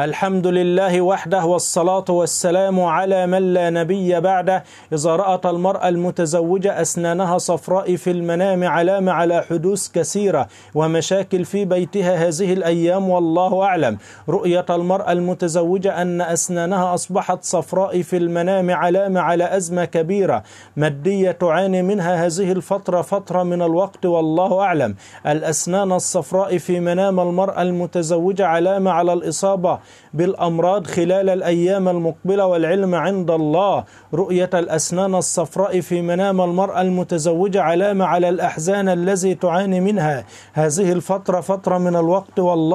الحمد لله وحده والصلاة والسلام على من لا نبي بعده إذا رأت المرأة المتزوجة أسنانها صفراء في المنام علامة على حدوث كثيرة ومشاكل في بيتها هذه الأيام والله أعلم رؤية المرأة المتزوجة أن أسنانها أصبحت صفراء في المنام علامة على أزمة كبيرة مادية تعاني منها هذه الفترة فترة من الوقت والله أعلم الأسنان الصفراء في منام المرأة المتزوجة علامة على الإصابة بالأمراض خلال الأيام المقبلة والعلم عند الله رؤية الأسنان الصفراء في منام المرأة المتزوجة علامة على الأحزان الذي تعاني منها هذه الفترة فترة من الوقت والله